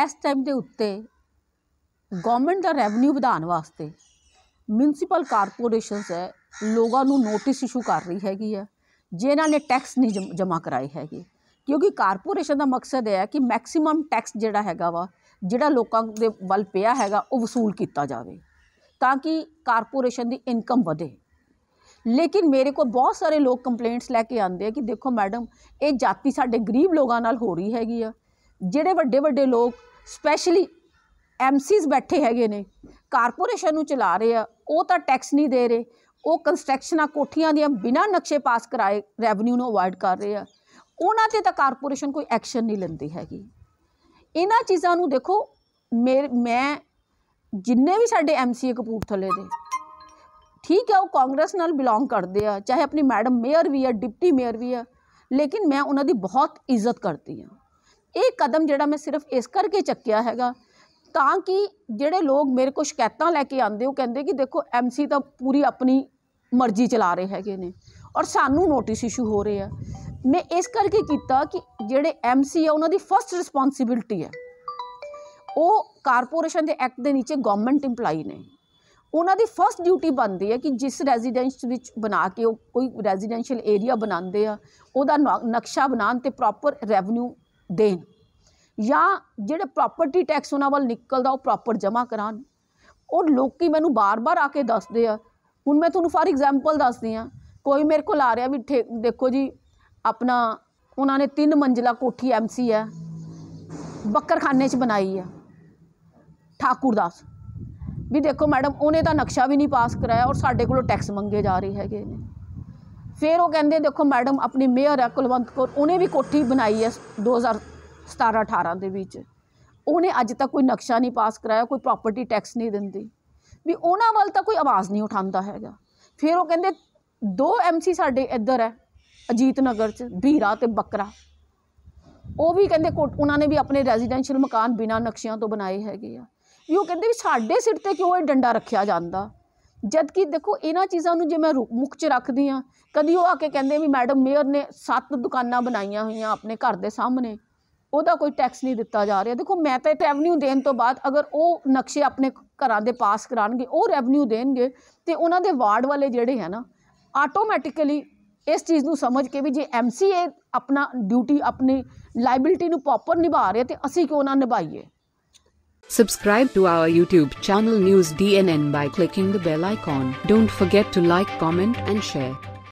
ਇਸ ਟਾਈਮ ਦੇ ਉੱਤੇ ਗਵਰਨਮੈਂਟ ਦਾ ਰੈਵਨਿਊ ਵਧਾਉਣ ਵਾਸਤੇ ਮਿਊਨਸੀਪਲ ਕਾਰਪੋਰੇਸ਼ਨਸ ਹੈ ਲੋਕਾਂ ਨੂੰ ਨੋਟਿਸ ਇਸ਼ੂ ਕਰ ਰਹੀ ਹੈਗੀ ਆ ਜਿਨ੍ਹਾਂ ਨੇ ਟੈਕਸ ਨਹੀਂ ਜਮ੍ਹਾਂ ਕਰਾਏ ਹੈਗੇ ਕਿਉਂਕਿ ਕਾਰਪੋਰੇਸ਼ਨ ਦਾ ਮਕਸਦ ਹੈ ਕਿ ਮੈਕਸਿਮਮ ਟੈਕਸ ਜਿਹੜਾ ਹੈਗਾ ਵਾ ਜਿਹੜਾ ਲੋਕਾਂ ਦੇ ਵੱਲ ਪਿਆ ਹੈਗਾ ਉਹ ਵਸੂਲ ਕੀਤਾ ਜਾਵੇ ਤਾਂ ਕਿ ਕਾਰਪੋਰੇਸ਼ਨ ਦੀ ਇਨਕਮ ਵਧੇ ਲੇਕਿਨ ਮੇਰੇ ਕੋਲ ਬਹੁਤ ਸਾਰੇ ਲੋਕ ਕੰਪਲੇਂਟਸ ਲੈ ਕੇ ਆਉਂਦੇ ਆ ਕਿ ਦੇਖੋ ਮੈਡਮ ਇਹ ਜਾਤੀ ਸਾਡੇ ਗਰੀਬ ਲੋਕਾਂ ਨਾਲ ਹੋ ਰਹੀ ਹੈਗੀ ਆ ਜਿਹੜੇ ਵੱਡੇ ਵੱਡੇ ਲੋਕ ਸਪੈਸ਼ਲੀ ਐਮਸੀਸ ਬੈਠੇ ਹੈਗੇ ਨੇ ਕਾਰਪੋਰੇਸ਼ਨ ਨੂੰ ਚਲਾ ਰਹੇ ਆ ਉਹ ਤਾਂ ਟੈਕਸ ਨਹੀਂ ਦੇ ਰਹੇ ਉਹ ਕੰਸਟਰਕਸ਼ਨਾਂ ਕੋਠੀਆਂ ਦੀਆਂ ਬਿਨਾ ਨਕਸ਼ੇ ਪਾਸ ਕਰਾਏ ਰੈਵਨਿਊ ਨੂੰ ਅਵਾਇਡ ਕਰ ਰਹੇ ਆ ਉਹਨਾਂ ਤੇ ਤਾਂ ਕਾਰਪੋਰੇਸ਼ਨ ਕੋਈ ਐਕਸ਼ਨ ਨਹੀਂ ਲੈਂਦੀ ਹੈਗੀ ਇਹਨਾਂ ਚੀਜ਼ਾਂ ਨੂੰ ਦੇਖੋ ਮੈਂ ਜਿੰਨੇ ਵੀ ਸਾਡੇ ਐਮਸੀਏ ਕਪੂਰਥਲੇ ਦੇ ਠੀਕ ਹੈ ਉਹ ਕਾਂਗਰਸ ਨਾਲ ਬਿਲੋਂਗ ਕਰਦੇ ਆ ਚਾਹੇ ਆਪਣੀ ਮੈਡਮ ਮੇਅਰ ਵੀ ਆ ਡਿਪਟੀ ਮੇਅਰ ਵੀ ਆ ਲੇਕਿਨ ਮੈਂ ਉਹਨਾਂ ਦੀ ਬਹੁਤ ਇੱਜ਼ਤ ਕਰਦੀ ਆ ਇਹ ਕਦਮ ਜਿਹੜਾ ਮੈਂ ਸਿਰਫ ਇਸ ਕਰਕੇ ਚੱਕਿਆ ਹੈਗਾ ਤਾਂ ਕਿ ਜਿਹੜੇ ਲੋਕ ਮੇਰੇ ਕੋਲ ਸ਼ਿਕਾਇਤਾਂ ਲੈ ਕੇ ਆਉਂਦੇ ਉਹ ਕਹਿੰਦੇ ਕਿ ਦੇਖੋ ਐਮਸੀ ਤਾਂ ਪੂਰੀ ਆਪਣੀ ਮਰਜ਼ੀ ਚਲਾ ਰਹੇ ਹੈਗੇ ਨੇ ਔਰ ਸਾਨੂੰ ਨੋਟਿਸ ਇਸ਼ੂ ਹੋ ਰਹੇ ਆ ਮੈਂ ਇਸ ਕਰਕੇ ਕੀਤਾ ਕਿ ਜਿਹੜੇ ਐਮਸੀ ਆ ਉਹਨਾਂ ਦੀ ਫਰਸਟ ਰਿਸਪੌਂਸਿਬਿਲਟੀ ਹੈ ਉਹ ਕਾਰਪੋਰੇਸ਼ਨ ਦੇ ਐਕਟ ਦੇ ਨੀਚੇ ਗਵਰਨਮੈਂਟ ਏਮਪਲਾਈ ਨੇ ਉਹਨਾਂ ਦੀ ਫਰਸਟ ਡਿਊਟੀ ਬਣਦੀ ਹੈ ਕਿ ਜਿਸ ਰੈਜ਼ੀਡੈਂਸ ਵਿੱਚ ਬਣਾ ਕੇ ਉਹ ਕੋਈ ਰੈਜ਼ੀਡੈਂਸ਼ੀਅਲ ਏਰੀਆ ਬਣਾਉਂਦੇ ਆ ਉਹਦਾ ਨਕਸ਼ਾ ਬਣਾਉਣ ਤੇ ਪ੍ਰੋਪਰ ਰੈਵਨਿਊ ਦੇਣ ਜਾਂ ਜਿਹੜੇ ਪ੍ਰਾਪਰਟੀ ਟੈਕਸ ਉਹਨਾਂ ਵੱਲ ਨਿਕਲਦਾ ਉਹ ਪ੍ਰਾਪਰ ਜਮ੍ਹਾਂ ਕਰਾਉਣ ਉਹ ਲੋਕੀ ਮੈਨੂੰ ਬਾਰ-ਬਾਰ ਆ ਕੇ ਦੱਸਦੇ ਆ ਹੁਣ ਮੈਂ ਤੁਹਾਨੂੰ ਫਾਰ ਐਗਜ਼ਾਮਪਲ ਦੱਸਦੀ ਆ ਕੋਈ ਮੇਰੇ ਕੋਲ ਆ ਰਿਹਾ ਵੀ ਦੇਖੋ ਜੀ ਆਪਣਾ ਉਹਨਾਂ ਨੇ ਤਿੰਨ ਮੰਜ਼ਿਲਾ ਕੋਠੀ ਐਮਸੀ ਹੈ ਬੱਕਰਖਾਨੇ 'ਚ ਬਣਾਈ ਆ ਠਾਕੁਰਦਾਸ ਵੀ ਦੇਖੋ ਮੈਡਮ ਉਹਨੇ ਤਾਂ ਨਕਸ਼ਾ ਵੀ ਨਹੀਂ ਪਾਸ ਕਰਾਇਆ ਔਰ ਸਾਡੇ ਕੋਲੋਂ ਟੈਕਸ ਮੰਗੇ ਜਾ ਰਹੇ ਹੈਗੇ ਨੇ ਫਿਰ ਉਹ ਕਹਿੰਦੇ ਦੇਖੋ ਮੈਡਮ ਆਪਣੀ ਮੇਅਰ ਹੈ ਕੁਲਵੰਤ ਕੌਰ ਉਹਨੇ ਵੀ ਕੋਠੀ ਬਣਾਈ ਹੈ 2017 18 ਦੇ ਵਿੱਚ ਉਹਨੇ ਅੱਜ ਤੱਕ ਕੋਈ ਨਕਸ਼ਾ ਨਹੀਂ ਪਾਸ ਕਰਾਇਆ ਕੋਈ ਪ੍ਰਾਪਰਟੀ ਟੈਕਸ ਨਹੀਂ ਦਿੰਦੀ ਵੀ ਉਹਨਾਂ ਵੱਲ ਤਾਂ ਕੋਈ ਆਵਾਜ਼ ਨਹੀਂ ਉਠਾਉਂਦਾ ਹੈਗਾ ਫਿਰ ਉਹ ਕਹਿੰਦੇ ਦੋ ਐਮਸੀ ਸਾਡੇ ਇੱਧਰ ਹੈ ਅਜੀਤ ਨਗਰ 'ਚ ਬੀਰਾ ਤੇ ਬੱਕਰਾ ਉਹ ਵੀ ਕਹਿੰਦੇ ਉਹਨਾਂ ਨੇ ਵੀ ਆਪਣੇ ਰੈਜ਼ੀਡੈਂਸ਼ੀਅਲ ਮਕਾਨ ਬਿਨਾਂ ਨਕਸ਼ਿਆਂ ਤੋਂ ਬਣਾਏ ਹੈਗੇ ਆ ਵੀ ਉਹ ਕਹਿੰਦੇ ਵੀ ਸਾਡੇ ਸਿਰ ਤੇ ਕਿਉਂ ਇਹ ਡੰਡਾ ਰੱਖਿਆ ਜਾਂਦਾ ਜਦ ਕਿ ਦੇਖੋ ਇਹਨਾਂ ਚੀਜ਼ਾਂ ਨੂੰ ਜੇ ਮੈਂ ਮੁੱਖ 'ਚ ਰੱਖਦੀ ਆ ਕਦੀ ਉਹ ਆ ਕੇ ਕਹਿੰਦੇ ਵੀ ਮੈਡਮ ਮੇਅਰ ਨੇ ਸੱਤ ਦੁਕਾਨਾਂ ਬਣਾਈਆਂ ਹੋਈਆਂ ਆਪਣੇ ਘਰ ਦੇ ਸਾਹਮਣੇ ਉਹਦਾ ਕੋਈ ਟੈਕਸ ਨਹੀਂ ਦਿੱਤਾ ਜਾ ਰਿਹਾ ਦੇਖੋ ਮੈਂ ਤਾਂ ਰੈਵਨਿਊ ਦੇਣ ਤੋਂ ਬਾਅਦ ਅਗਰ ਉਹ ਨਕਸ਼ੇ ਆਪਣੇ ਘਰਾਂ ਦੇ ਪਾਸ ਕਰਾਣਗੇ ਉਹ ਰੈਵਨਿਊ ਦੇਣਗੇ ਤੇ ਉਹਨਾਂ ਦੇ ਵਾਰਡ ਵਾਲੇ ਜਿਹੜੇ ਹੈ ਨਾ ਆਟੋਮੈਟਿਕਲੀ ਇਸ ਚੀਜ਼ ਨੂੰ ਸਮਝ ਕੇ ਵੀ ਜੇ ਐਮਸੀਏ ਆਪਣਾ ਡਿਊਟੀ ਆਪਣੀ ਲਾਇਬਿਲਟੀ ਨੂੰ ਪ੍ਰੋਪਰ ਨਿਭਾ ਰਿਹਾ ਤੇ ਅਸੀਂ ਕਿਉਂ ਨਾ ਨਿਭਾਈਏ Subscribe to our YouTube channel News DNN by clicking the bell icon. Don't forget to like, comment and share.